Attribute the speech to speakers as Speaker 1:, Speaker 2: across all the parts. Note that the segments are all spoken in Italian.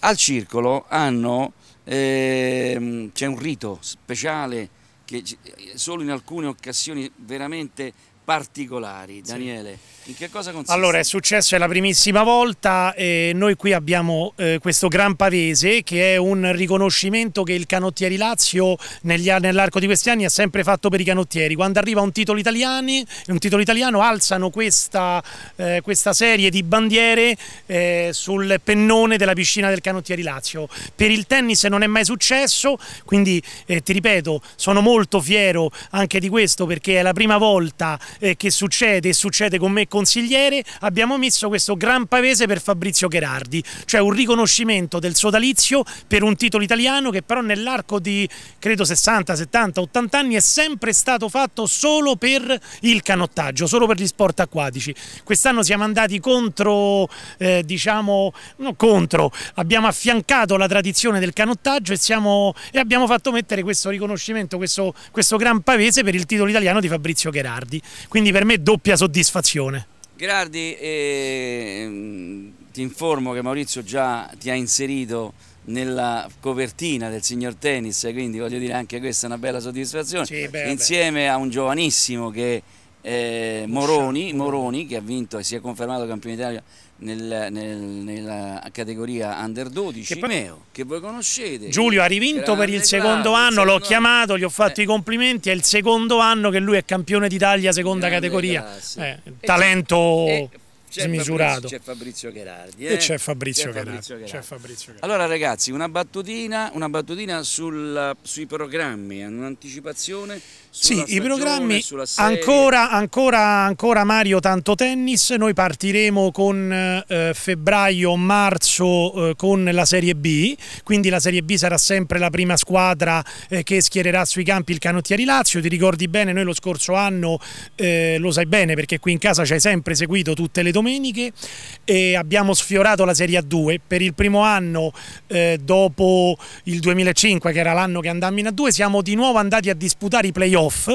Speaker 1: Al circolo hanno, ehm, c'è un rito speciale che eh, solo in alcune occasioni veramente particolari. Daniele, sì. in che cosa consiste? Allora, è successo,
Speaker 2: è la primissima volta, eh, noi qui abbiamo eh, questo Gran Pavese che è un riconoscimento che il canottieri Lazio nell'arco di questi anni ha sempre fatto per i canottieri. Quando arriva un titolo, italiani, un titolo italiano alzano questa, eh, questa serie di bandiere eh, sul pennone della piscina del canottieri Lazio. Per il tennis non è mai successo, quindi eh, ti ripeto, sono molto fiero anche di questo perché è la prima volta eh, che succede e succede con me consigliere, abbiamo messo questo gran pavese per Fabrizio Gherardi, cioè un riconoscimento del sodalizio per un titolo italiano che però nell'arco di credo 60, 70, 80 anni è sempre stato fatto solo per il canottaggio, solo per gli sport acquatici. Quest'anno siamo andati contro, eh, diciamo, no, contro, abbiamo affiancato la tradizione del canottaggio e, siamo, e abbiamo fatto mettere questo riconoscimento, questo, questo gran pavese per il titolo italiano di Fabrizio Gherardi quindi per me doppia soddisfazione.
Speaker 1: Grardi, eh, ti informo che Maurizio già ti ha inserito nella copertina del signor Tennis, quindi voglio dire anche questa è una bella soddisfazione, sì, beh, insieme beh. a un giovanissimo che eh, Moroni, Moroni, che ha vinto e si è confermato campione d'Italia nel, nel, nella categoria under 12 che, che voi conoscete Giulio ha rivinto per il secondo grande, anno
Speaker 2: l'ho chiamato, gli ho fatto eh. i complimenti è il secondo anno che lui è campione d'Italia seconda grande categoria eh, talento e, c'è smisurato. C'è Fabrizio Gherardi. Eh? E c'è Fabrizio, Fabrizio,
Speaker 1: Fabrizio, Gherardi. Allora ragazzi, una battutina, una battutina sul, sui programmi, eh, un'anticipazione. Sì, i programmi, ancora,
Speaker 2: ancora, ancora Mario, tanto tennis, noi partiremo con eh, febbraio-marzo eh, con la Serie B, quindi la Serie B sarà sempre la prima squadra eh, che schiererà sui campi il canottieri Lazio, ti ricordi bene, noi lo scorso anno, eh, lo sai bene perché qui in casa ci hai sempre seguito tutte le domande, domeniche e abbiamo sfiorato la Serie A2 per il primo anno eh, dopo il 2005 che era l'anno che andammo in A2 siamo di nuovo andati a disputare i playoff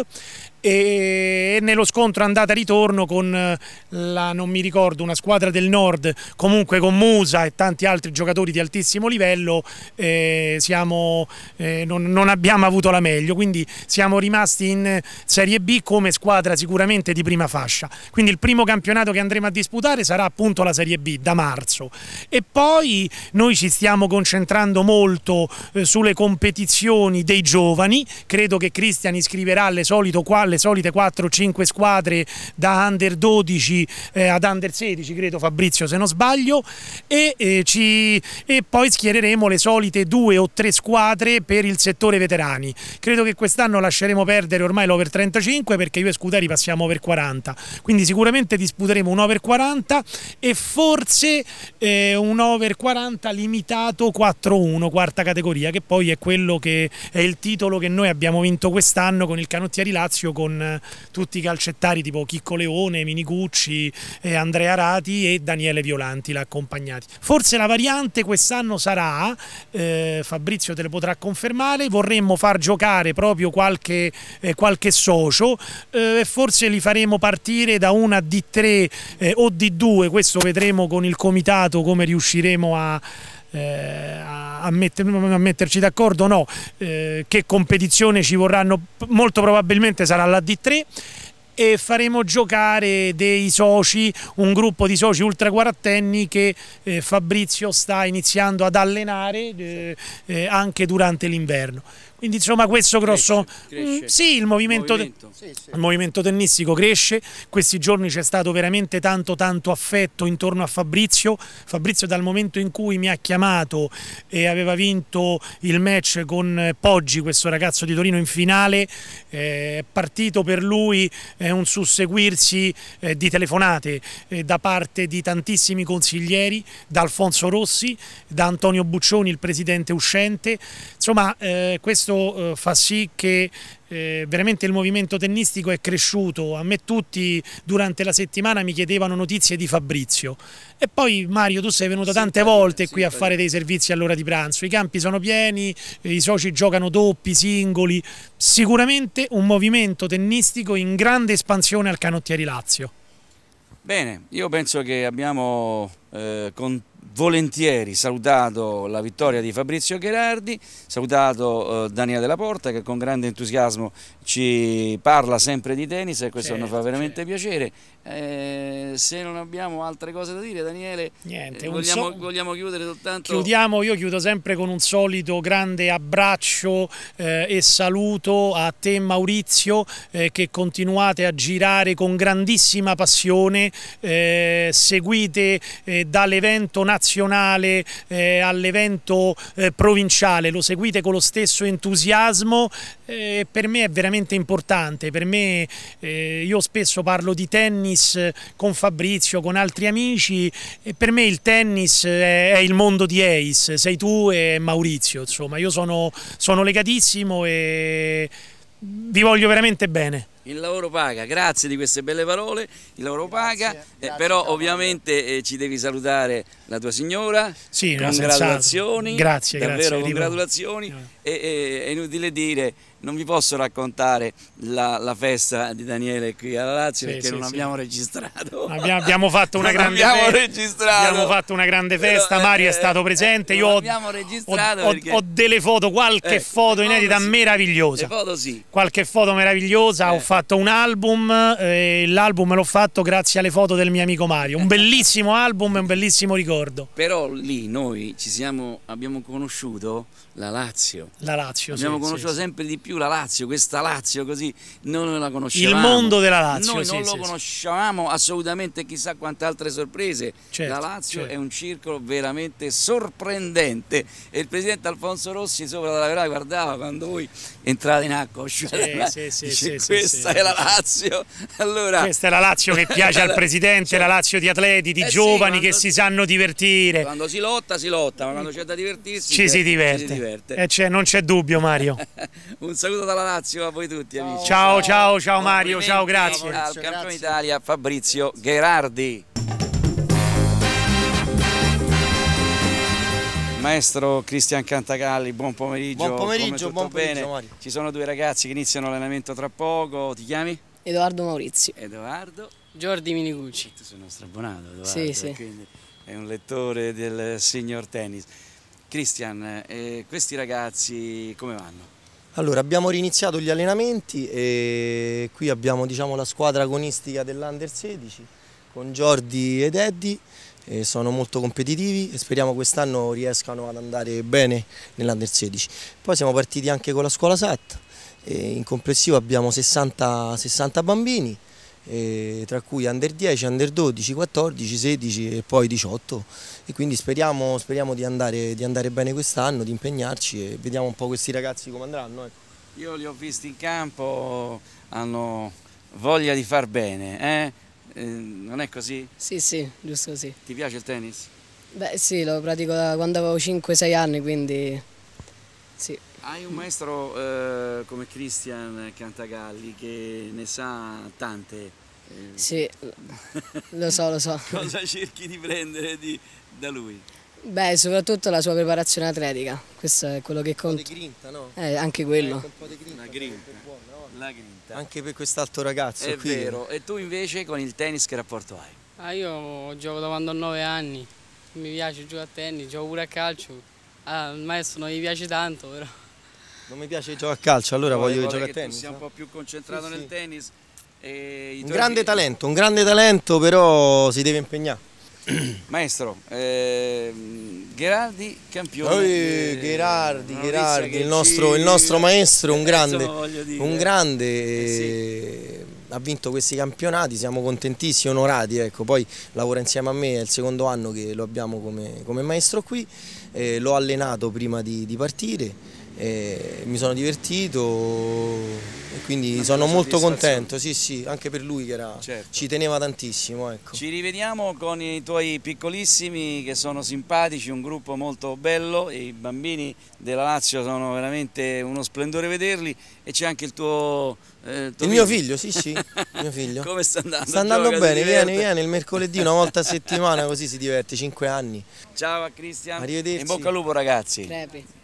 Speaker 2: e nello scontro andata-ritorno con eh, la, non mi ricordo, una squadra del nord, comunque con Musa e tanti altri giocatori di altissimo livello, eh, siamo, eh, non, non, abbiamo avuto la meglio, quindi siamo rimasti in Serie B come squadra sicuramente di prima fascia. Quindi il primo campionato che andremo a disputare sarà appunto la Serie B da marzo e poi noi ci stiamo concentrando molto eh, sulle competizioni dei giovani, credo che Cristian iscriverà alle solito quale alle solite 4-5 squadre da under 12 eh, ad under 16 credo Fabrizio se non sbaglio e, eh, ci, e poi schiereremo le solite 2 o 3 squadre per il settore veterani credo che quest'anno lasceremo perdere ormai l'over 35 perché io e Scuderi passiamo over 40 quindi sicuramente disputeremo un over 40 e forse eh, un over 40 limitato 4-1 quarta categoria che poi è quello che è il titolo che noi abbiamo vinto quest'anno con il Canottieri Lazio con eh, tutti i calcettari tipo Chicco Leone, Minicucci, eh, Andrea Rati e Daniele Violanti l'ha accompagnati. Forse la variante quest'anno sarà, eh, Fabrizio te lo potrà confermare, vorremmo far giocare proprio qualche, eh, qualche socio eh, e forse li faremo partire da una D3 eh, o D2, questo vedremo con il comitato come riusciremo a eh, a, metter, a, metterci d'accordo no, eh, che competizione ci vorranno, molto probabilmente sarà la D3 e faremo giocare dei soci, un gruppo di soci ultra quarantenni che eh, Fabrizio sta iniziando ad allenare eh, eh, anche durante l'inverno insomma questo grosso cresce, cresce. Mm, sì il movimento, movimento. Sì, sì. il movimento tennistico cresce questi giorni c'è stato veramente tanto tanto affetto intorno a Fabrizio Fabrizio dal momento in cui mi ha chiamato e aveva vinto il match con eh, Poggi questo ragazzo di Torino in finale eh, è partito per lui eh, un susseguirsi di telefonate da parte di tantissimi consiglieri da Alfonso Rossi da Antonio Buccioni il presidente uscente insomma questo questo eh, fa sì che eh, veramente il movimento tennistico è cresciuto, a me tutti durante la settimana mi chiedevano notizie di Fabrizio e poi Mario tu sei venuto sì, tante bene, volte sì, qui a bene. fare dei servizi all'ora di pranzo, i campi sono pieni, eh, i soci giocano doppi, singoli, sicuramente un movimento tennistico in grande espansione al Canottieri Lazio.
Speaker 1: Bene, io penso che abbiamo eh, con volentieri salutato la vittoria di Fabrizio Gherardi, salutato eh, Daniele Della Porta che con grande entusiasmo ci parla sempre di tennis e questo certo, mi fa veramente certo. piacere eh, se non abbiamo altre cose da dire, Daniele, Niente, eh, vogliamo, so... vogliamo, chiudere soltanto. Chiudiamo,
Speaker 2: io chiudo sempre con un solito grande abbraccio eh, e saluto a te, Maurizio, eh, che continuate a girare con grandissima passione. Eh, seguite dall'evento nazionale all'evento provinciale, lo seguite con lo stesso entusiasmo. Eh, per me è veramente importante, per me eh, io spesso parlo di tennis eh, con Fabrizio, con altri amici e per me il tennis è, eh, è il mondo di Ace, sei tu e Maurizio, insomma io sono, sono legatissimo e vi voglio veramente bene.
Speaker 1: Il lavoro paga, grazie di queste belle parole, il lavoro grazie, paga, grazie, eh, però ovviamente eh, ci devi salutare la tua signora,
Speaker 2: sì, congratulazioni,
Speaker 1: grazie, davvero congratulazioni e, è inutile dire non vi posso raccontare la, la, festa di Daniele qui alla Lazio sì, perché sì, non abbiamo
Speaker 2: registrato. Abbiamo, abbiamo, fatto non abbiamo, registrato. abbiamo, fatto una grande festa, Però, Mario eh, è stato eh, presente, io ho, ho, perché... ho, delle foto, qualche eh, foto inedita meravigliosa. Foto qualche foto meravigliosa, eh. ho fatto fatto un album, eh, l'album l'ho fatto grazie alle foto del mio amico Mario, un bellissimo album e un bellissimo ricordo.
Speaker 1: Però lì noi ci siamo, abbiamo conosciuto la Lazio.
Speaker 2: La Lazio, Abbiamo sì, conosciuto
Speaker 1: sì, sempre sì. di più la Lazio, questa Lazio così, noi non la conoscevamo. Il mondo della Lazio. Noi non lo conoscevamo assolutamente, chissà quante altre sorprese. Certo, la Lazio certo. è un circolo veramente sorprendente e il presidente Alfonso Rossi sopra la verità guardava quando voi entrate in acqua. Cioè, sì, sì, sì, sì, questa è la Lazio. Allora... Questa è la Lazio che piace al presidente,
Speaker 2: cioè... la Lazio di atleti, di eh giovani sì, che si sanno divertire.
Speaker 1: Quando si lotta, si lotta, ma quando c'è da divertirsi ci, si, diverte. Eh, ci si diverte.
Speaker 2: Eh, cioè, non c'è dubbio, Mario.
Speaker 1: Un saluto dalla Lazio a voi tutti, amici. Ciao, ciao, ciao, ciao Mario, ciao, grazie. Al campione Italia Fabrizio Gherardi. Maestro Cristian Cantagalli, buon pomeriggio. Buon pomeriggio, buon pomeriggio Mario. Ci sono due ragazzi che iniziano l'allenamento tra poco, ti chiami? Edoardo Maurizio. Edoardo. Giordi Minicucci. Tu sei il nostro abbonato, Edoardo. Sì, sì. Quindi è un lettore del signor tennis. Cristian, eh, questi ragazzi come vanno?
Speaker 3: Allora, abbiamo riniziato gli allenamenti e qui abbiamo diciamo, la squadra agonistica dell'Under 16 con Giordi ed Eddy sono molto competitivi e speriamo quest'anno riescano ad andare bene nell'Under 16. Poi siamo partiti anche con la scuola SAT, in complessivo abbiamo 60, 60 bambini, tra cui Under 10, Under 12, 14, 16 e poi 18 e quindi speriamo, speriamo di, andare, di, andare, bene quest'anno, di impegnarci e vediamo un po' questi ragazzi come andranno. Ecco.
Speaker 1: Io li ho visti in campo, hanno voglia di far bene. Eh? Eh, non è così? Sì,
Speaker 3: sì, giusto così.
Speaker 1: Ti piace il tennis?
Speaker 3: Beh sì, lo pratico da quando avevo 5-6 anni, quindi sì.
Speaker 1: Hai un maestro eh, come Christian Cantagalli che ne sa tante. Eh? Sì,
Speaker 3: lo so, lo so. Cosa
Speaker 1: cerchi di prendere di, da lui?
Speaker 3: Beh, soprattutto la sua preparazione atletica, questo è quello che conta. Un po' di grinta, no? Eh, anche quello. Eh, un
Speaker 1: po' di grinta. La grinta. La grinta. Anche per quest'altro ragazzo È qui. vero. E tu invece con il tennis che rapporto hai?
Speaker 3: Ah, io gioco da quando ho 9 anni. Mi piace giocare a tennis, gioco pure a calcio. Ah, il maestro non gli piace tanto, però. Non mi piace giocare a calcio, allora Poi voglio giocare a tennis.
Speaker 1: Siamo no? un eh? po' più concentrato sì, nel sì. tennis. un grande talento,
Speaker 3: un grande talento, però si deve impegnare.
Speaker 1: Maestro, eh, Gherardi campione. Oh, eh, Gherardi, Gherardi il, nostro, il nostro, maestro, un eh, grande, un
Speaker 3: grande eh, sì. Eh, ha vinto questi campionati, siamo contentissimi, onorati, ecco. poi lavora insieme a me, è il secondo anno che lo abbiamo come, come maestro qui, eh, l'ho allenato prima di, di partire e mi sono divertito e quindi Una sono molto contento, sì sì, anche per lui che era, certo. ci teneva tantissimo. Ecco.
Speaker 1: Ci rivediamo con i tuoi piccolissimi che sono simpatici, un gruppo molto bello, i bambini della Lazio sono veramente uno splendore vederli e c'è anche il
Speaker 3: tuo... Eh, tuo il mio figlio, sì sì, mio figlio. Come sta andando? Sta andando Gioca, bene, viene vieni il mercoledì una volta a settimana così si diverte, 5 anni.
Speaker 1: Ciao a Cristian, arrivederci. In bocca al lupo ragazzi. Crepi.